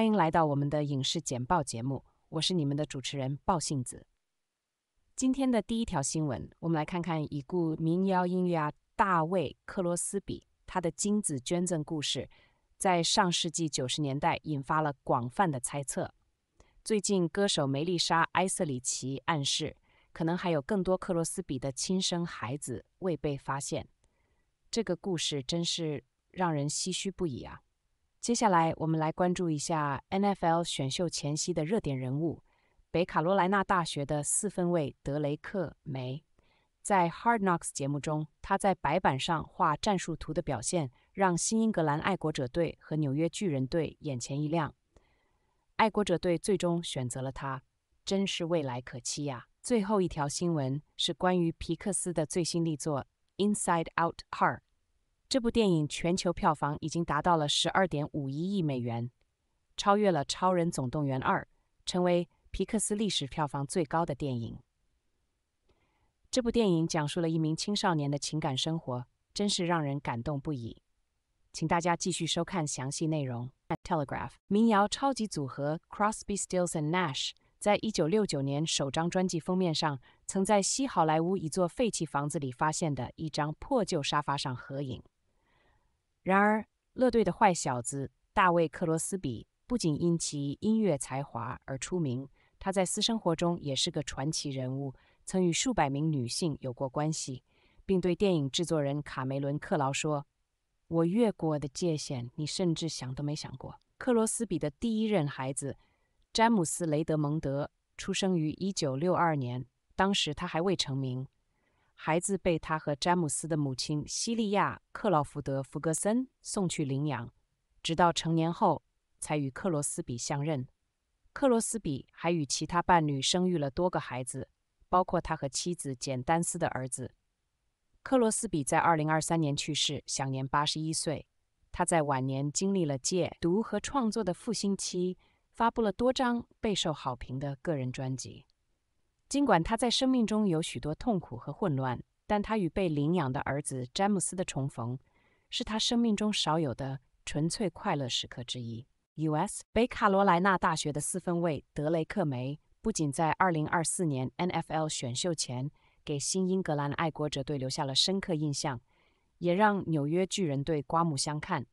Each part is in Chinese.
欢迎来到我们的影视简报节目，我是你们的主持人鲍杏子。今天的第一条新闻，我们来看看已故民谣音乐家大卫·克罗斯比他的精子捐赠故事，在上世纪九十年代引发了广泛的猜测。最近，歌手梅丽莎·埃瑟里奇暗示，可能还有更多克罗斯比的亲生孩子未被发现。这个故事真是让人唏嘘不已啊！接下来，我们来关注一下 NFL 选秀前夕的热点人物——北卡罗来纳大学的四分卫德雷克·梅。在《Hard Knocks》节目中，他在白板上画战术图的表现，让新英格兰爱国者队和纽约巨人队眼前一亮。爱国者队最终选择了他，真是未来可期呀！最后一条新闻是关于皮克斯的最新力作《Inside Out Heart》。这部电影全球票房已经达到了十二点五一亿美元，超越了《超人总动员二》，成为皮克斯历史票房最高的电影。这部电影讲述了一名青少年的情感生活，真是让人感动不已。请大家继续收看详细内容。《Telegraph》民谣超级组合 Crosby, Stills and Nash 在一九六九年首张专辑封面上，曾在西好莱坞一座废弃房子里发现的一张破旧沙发上合影。然而，乐队的坏小子大卫·克罗斯比不仅因其音乐才华而出名，他在私生活中也是个传奇人物，曾与数百名女性有过关系，并对电影制作人卡梅伦·克劳说：“我越过的界限，你甚至想都没想过。”克罗斯比的第一任孩子詹姆斯·雷德蒙德出生于1962年，当时他还未成名。孩子被他和詹姆斯的母亲西利亚·克劳福德·福格森送去领养，直到成年后才与克罗斯比相认。克罗斯比还与其他伴侣生育了多个孩子，包括他和妻子简·丹斯的儿子。克罗斯比在2023年去世，享年81岁。他在晚年经历了戒毒和创作的复兴期，发布了多张备受好评的个人专辑。尽管他在生命中有许多痛苦和混乱，但他与被领养的儿子詹姆斯的重逢，是他生命中少有的纯粹快乐时刻之一。U.S. 北卡罗莱纳大学的四分卫德雷克梅不仅在2024年 N.F.L. 选秀前给新英格兰爱国者队留下了深刻印象，也让纽约巨人队刮目相看。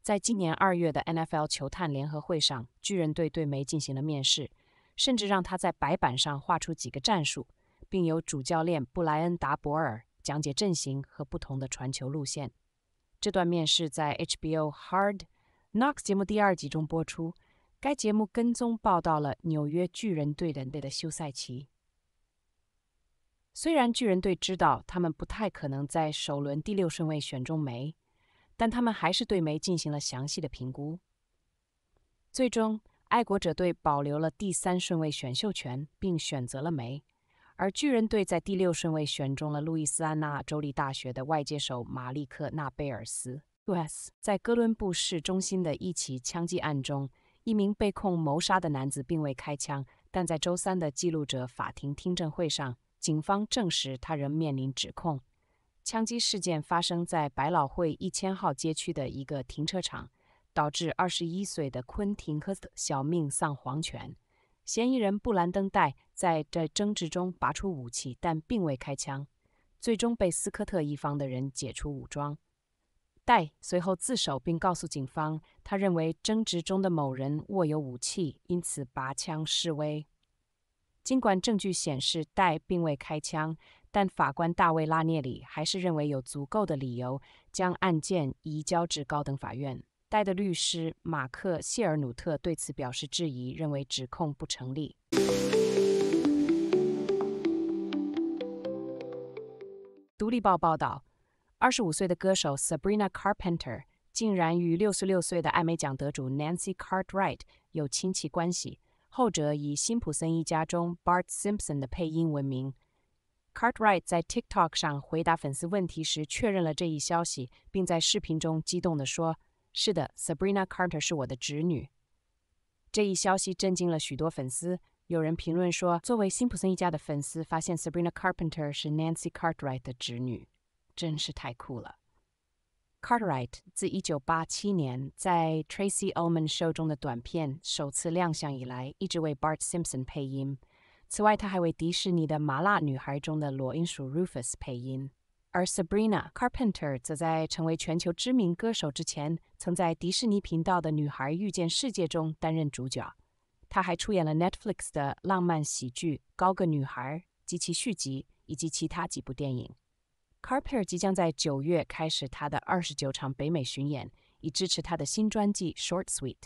在今年二月的 N.F.L. 球探联合会上，巨人队对梅进行了面试。甚至让他在白板上画出几个战术，并由主教练布莱恩·达博尔讲解阵型和不同的传球路线。这段面试在 HBO《Hard Knocks》节目第二集中播出。该节目跟踪报道了纽约巨人队的那的休赛期。虽然巨人队知道他们不太可能在首轮第六顺位选中梅，但他们还是对梅进行了详细的评估。最终。爱国者队保留了第三顺位选秀权，并选择了梅。而巨人队在第六顺位选中了路易斯安那州立大学的外接手马利克·纳贝尔斯。US 在哥伦布市中心的一起枪击案中，一名被控谋杀的男子并未开枪，但在周三的记录者法庭听证会上，警方证实他仍面临指控。枪击事件发生在百老汇一千号街区的一个停车场。导致二十一岁的昆廷·科特小命丧黄泉。嫌疑人布兰登·戴在这争执中拔出武器，但并未开枪，最终被斯科特一方的人解除武装。戴随后自首，并告诉警方，他认为争执中的某人握有武器，因此拔枪示威。尽管证据显示戴并未开枪，但法官大卫·拉涅里还是认为有足够的理由将案件移交至高等法院。该的律师马克谢尔努特对此表示质疑，认为指控不成立。《独立报》报道，二十五岁的歌手 Sabrina Carpenter 竟然与六十六岁的艾美奖得主 Nancy Cartwright 有亲戚关系，后者以辛普森一家中 Bart Simpson 的配音闻名。Cartwright 在 TikTok 上回答粉丝问题时确认了这一消息，并在视频中激动地说。是的，Sabrina c a r t e r 是我的侄女。这一消息震惊了许多粉丝。有人评论说：“作为辛普森一家的粉丝，发现 Sabrina Carpenter 是 Nancy Cartwright 的侄女，真是太酷了。” Cartwright 自1987年在 t r a c y Ullman Show 中的短片首次亮相以来，一直为 Bart Simpson 配音。此外，他还为迪士尼的《麻辣女孩》中的裸音鼠 Rufus 配音。而 Sabrina Carpenter 则在成为全球知名歌手之前，曾在迪士尼频道的《女孩遇见世界》中担任主角。她还出演了 Netflix 的浪漫喜剧《高个女孩》及其续集，以及其他几部电影。Carpenter 即将在九月开始她的二十九场北美巡演，以支持她的新专辑《Short Sweet》。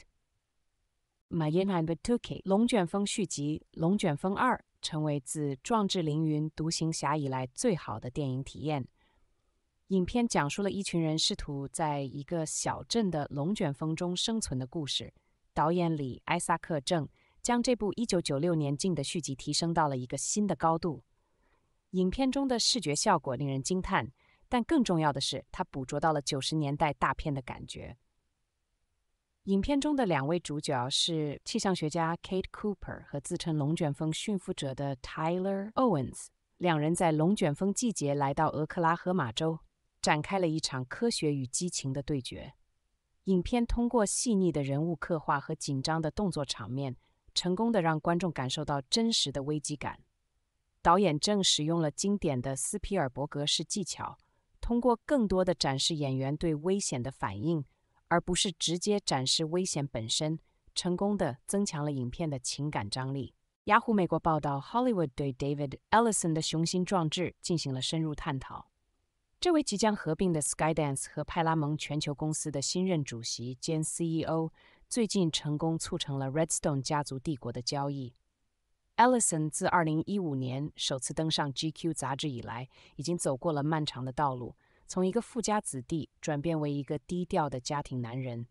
《My Giant Took i 龙卷风续集《龙卷风二》成为自《壮志凌云》《独行侠》以来最好的电影体验。影片讲述了一群人试图在一个小镇的龙卷风中生存的故事。导演李·艾萨克正将这部1996年进的续集提升到了一个新的高度。影片中的视觉效果令人惊叹，但更重要的是，它捕捉到了90年代大片的感觉。影片中的两位主角是气象学家 Kate Cooper 和自称龙卷风驯服者的 Tyler Owens。两人在龙卷风季节来到俄克拉何马州。展开了一场科学与激情的对决。影片通过细腻的人物刻画和紧张的动作场面，成功的让观众感受到真实的危机感。导演正使用了经典的斯皮尔伯格式技巧，通过更多的展示演员对危险的反应，而不是直接展示危险本身，成功的增强了影片的情感张力。雅虎美国报道，《Hollywood》对 David Ellison 的雄心壮志进行了深入探讨。这位即将合并的 Skydance 和派拉蒙全球公司的新任主席兼 CEO 最近成功促成了 Redstone 家族帝国的交易。Ellison 自2015年首次登上 GQ 杂志以来，已经走过了漫长的道路，从一个富家子弟转变为一个低调的家庭男人。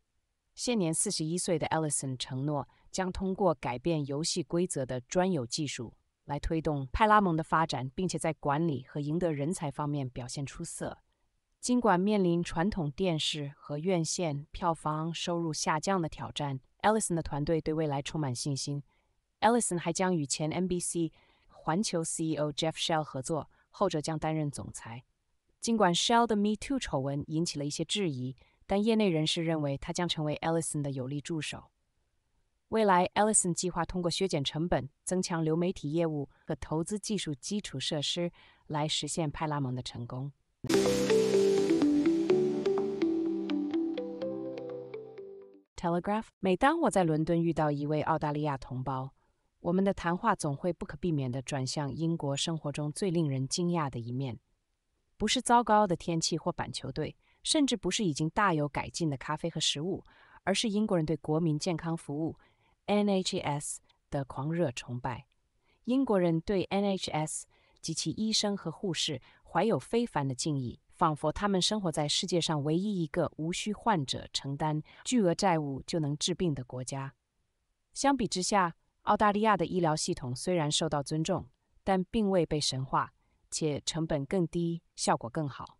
现年41岁的 Ellison 承诺，将通过改变游戏规则的专有技术。来推动派拉蒙的发展，并且在管理和赢得人才方面表现出色。尽管面临传统电视和院线票房收入下降的挑战，Ellison 的团队对未来充满信心。Ellison 还将与前 NBC 环球 CEO Jeff Shell 合作，后者将担任总裁。尽管 Shell 的 Me Too 丑闻引起了一些质疑，但业内人士认为他将成为 Ellison 的有力助手。未来，Ellison 计划通过削减成本、增强流媒体业务和投资技术基础设施来实现派拉蒙的成功。Telegraph。每当我在伦敦遇到一位澳大利亚同胞，我们的谈话总会不可避免地转向英国生活中最令人惊讶的一面：不是糟糕的天气或板球队，甚至不是已经大有改进的咖啡和食物，而是英国人对国民健康服务。NHS 的狂热崇拜，英国人对 NHS 及其医生和护士怀有非凡的敬意，仿佛他们生活在世界上唯一一个无需患者承担巨额债务就能治病的国家。相比之下，澳大利亚的医疗系统虽然受到尊重，但并未被神化，且成本更低，效果更好。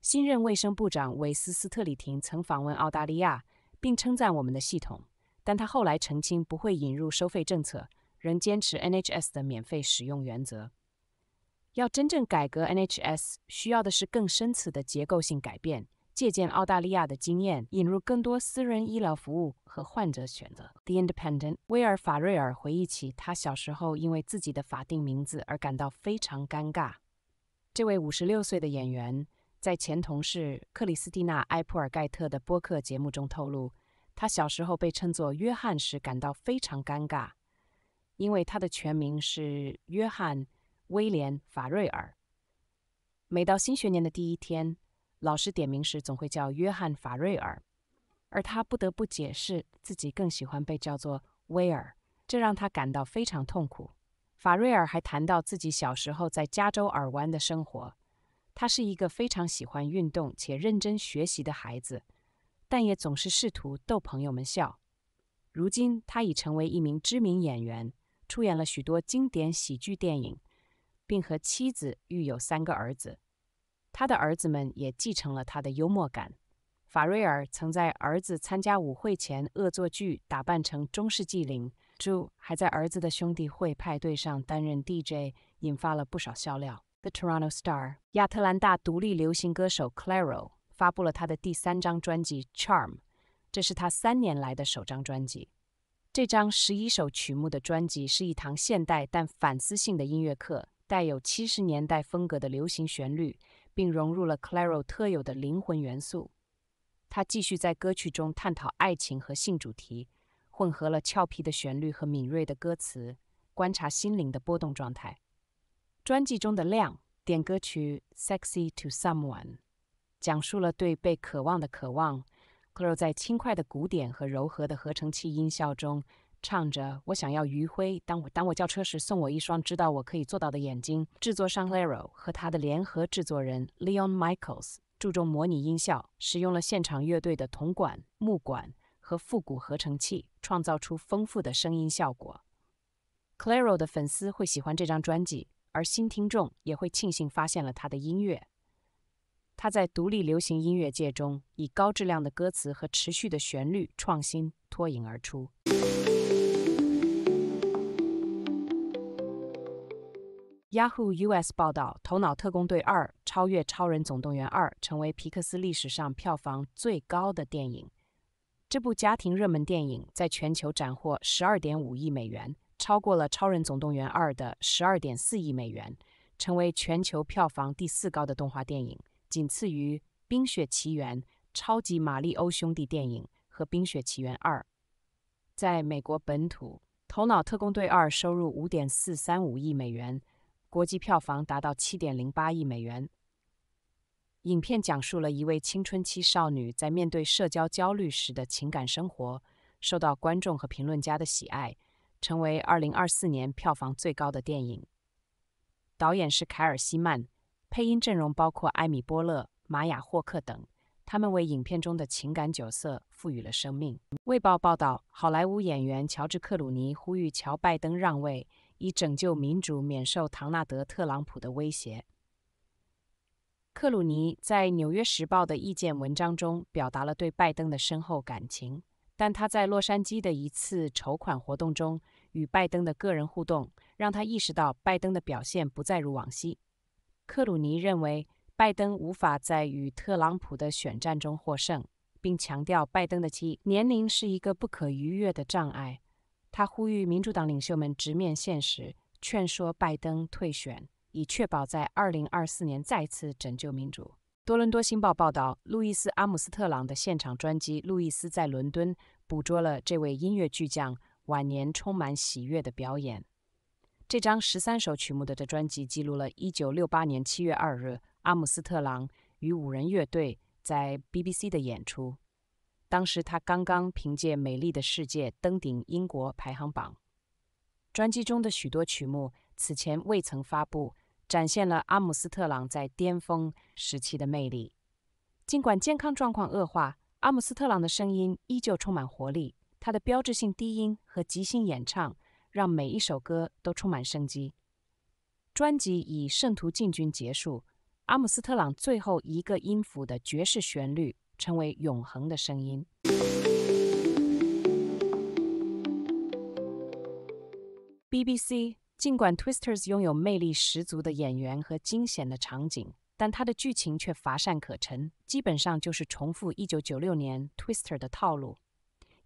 新任卫生部长韦斯·斯特里廷曾访问澳大利亚，并称赞我们的系统。但他后来澄清，不会引入收费政策，仍坚持 NHS 的免费使用原则。要真正改革 NHS，需要的是更深层次的结构性改变，借鉴澳大利亚的经验，引入更多私人医疗服务和患者选择。The Independent 威尔法瑞尔回忆起他小时候因为自己的法定名字而感到非常尴尬。这位56岁的演员在前同事克里斯蒂娜埃普尔盖特的播客节目中透露。他小时候被称作约翰时感到非常尴尬，因为他的全名是约翰·威廉·法瑞尔。每到新学年的第一天，老师点名时总会叫约翰·法瑞尔，而他不得不解释自己更喜欢被叫做威尔，这让他感到非常痛苦。法瑞尔还谈到自己小时候在加州尔湾的生活，他是一个非常喜欢运动且认真学习的孩子。但也总是试图逗朋友们笑。如今，他已成为一名知名演员，出演了许多经典喜剧电影，并和妻子育有三个儿子。他的儿子们也继承了他的幽默感。法瑞尔曾在儿子参加舞会前恶作剧打扮成中世纪灵。朱还在儿子的兄弟会派对上担任 DJ，引发了不少笑料。The Toronto Star，亚特兰大独立流行歌手 c l a r o 发布了他的第三张专辑《Charm》，这是他三年来的首张专辑。这张十一首曲目的专辑是一堂现代但反思性的音乐课，带有七十年代风格的流行旋律，并融入了 c l a r o 特有的灵魂元素。他继续在歌曲中探讨爱情和性主题，混合了俏皮的旋律和敏锐的歌词，观察心灵的波动状态。专辑中的亮点歌曲《Sexy to Someone》。讲述了对被渴望的渴望。Claro 在轻快的鼓点和柔和的合成器音效中唱着：“我想要余晖，当我当我叫车时，送我一双知道我可以做到的眼睛。”制作商 l a r o 和他的联合制作人 Leon Michaels 注重模拟音效，使用了现场乐队的铜管、木管和复古合成器，创造出丰富的声音效果。Claro 的粉丝会喜欢这张专辑，而新听众也会庆幸发现了他的音乐。他在独立流行音乐界中以高质量的歌词和持续的旋律创新脱颖而出。Yahoo US 报道，《头脑特工队二》超越《超人总动员二》，成为皮克斯历史上票房最高的电影。这部家庭热门电影在全球斩获12.5亿美元，超过了《超人总动员二》的12.4亿美元，成为全球票房第四高的动画电影。仅次于《冰雪奇缘》《超级玛丽欧兄弟》电影和《冰雪奇缘二》。在美国本土，《头脑特工队二》收入五点四三五亿美元，国际票房达到七点零八亿美元。影片讲述了一位青春期少女在面对社交焦虑时的情感生活，受到观众和评论家的喜爱，成为二零二四年票房最高的电影。导演是凯尔·希曼。配音阵容包括艾米·波勒、玛雅·霍克等，他们为影片中的情感角色赋予了生命。《卫报》报道，好莱坞演员乔治·克鲁尼呼吁乔·拜登让位，以拯救民主免受唐纳德·特朗普的威胁。克鲁尼在《纽约时报》的意见文章中表达了对拜登的深厚感情，但他在洛杉矶的一次筹款活动中与拜登的个人互动，让他意识到拜登的表现不再如往昔。克鲁尼认为，拜登无法在与特朗普的选战中获胜，并强调拜登的七年龄是一个不可逾越的障碍。他呼吁民主党领袖们直面现实，劝说拜登退选，以确保在2024年再次拯救民主。多伦多新报报道，路易斯·阿姆斯特朗的现场专辑《路易斯》在伦敦捕捉了这位音乐巨匠晚年充满喜悦的表演。这张十三首曲目的专辑记录了1968年7月2日阿姆斯特朗与五人乐队在 BBC 的演出。当时他刚刚凭借《美丽的世界》登顶英国排行榜。专辑中的许多曲目此前未曾发布，展现了阿姆斯特朗在巅峰时期的魅力。尽管健康状况恶化，阿姆斯特朗的声音依旧充满活力，他的标志性低音和即兴演唱。让每一首歌都充满生机。专辑以《圣徒进军》结束，阿姆斯特朗最后一个音符的爵士旋律成为永恒的声音。BBC 尽管 Twisters 拥有魅力十足的演员和惊险的场景，但它的剧情却乏善可陈，基本上就是重复一九九六年 Twister 的套路。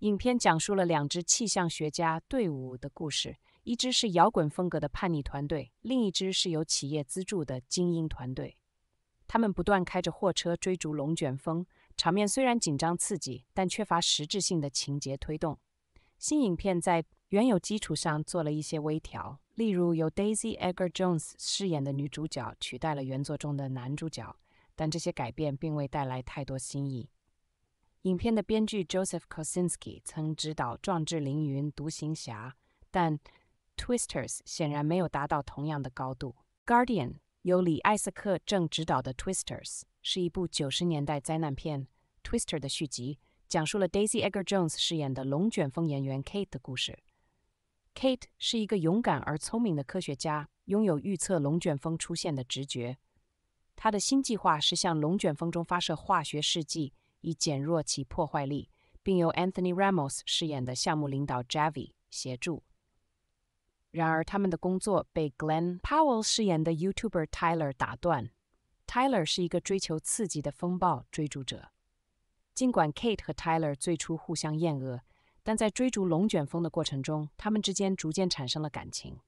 影片讲述了两支气象学家队伍的故事，一支是摇滚风格的叛逆团队，另一支是由企业资助的精英团队。他们不断开着货车追逐龙卷风，场面虽然紧张刺激，但缺乏实质性的情节推动。新影片在原有基础上做了一些微调，例如由 Daisy Edgar Jones 饰演的女主角取代了原作中的男主角，但这些改变并未带来太多新意。影片的编剧 Joseph Kosinski 曾执导《壮志凌云》《独行侠》，但《Twisters》显然没有达到同样的高度。《Guardian》由李艾斯克正执导的《Twisters》是一部九十年代灾难片，《Twister》的续集，讲述了 Daisy Edgar Jones 饰演的龙卷风演员 Kate 的故事。Kate 是一个勇敢而聪明的科学家，拥有预测龙卷风出现的直觉。他的新计划是向龙卷风中发射化学试剂。以减弱其破坏力，并由 Anthony Ramos 饰演的项目领导 Javi 协助。然而，他们的工作被 Glenn Powell 饰演的 YouTuber Tyler 打断。Tyler 是一个追求刺激的风暴追逐者。尽管 Kate 和 Tyler 最初互相厌恶，但在追逐龙卷风的过程中，他们之间逐渐产生了感情。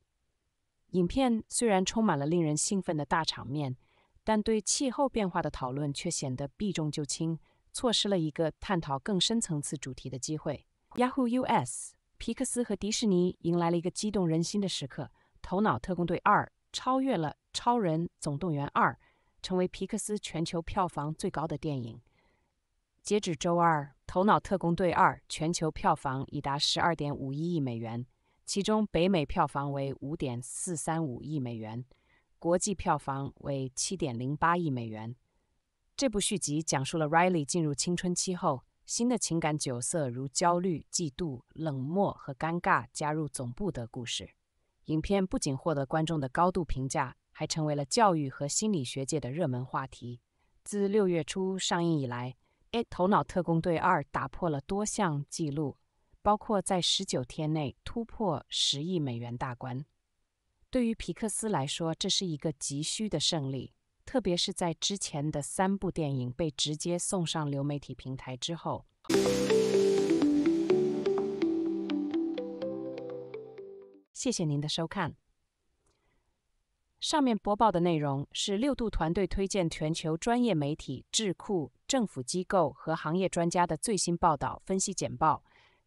影片虽然充满了令人兴奋的大场面，但对气候变化的讨论却显得避重就轻。错失了一个探讨更深层次主题的机会。Yahoo US、皮克斯和迪士尼迎来了一个激动人心的时刻，《头脑特工队2》超越了《超人总动员2》，成为皮克斯全球票房最高的电影。截止周二，《头脑特工队2》全球票房已达12.51亿美元，其中北美票房为5.435亿美元，国际票房为7.08亿美元。这部续集讲述了 Riley 进入青春期后，新的情感角色如焦虑、嫉妒、冷漠和尴尬加入总部的故事。影片不仅获得观众的高度评价，还成为了教育和心理学界的热门话题。自六月初上映以来，《头脑特工队二》打破了多项纪录，包括在十九天内突破十亿美元大关。对于皮克斯来说，这是一个急需的胜利。特别是在之前的三部电影被直接送上流媒体平台之后。谢谢您的收看。上面播报的内容是六度团队推荐全球专业媒体、智库、政府机构和行业专家的最新报道、分析简报。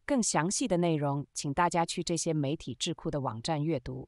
更详细的内容，请大家去这些媒体智库的网站阅读。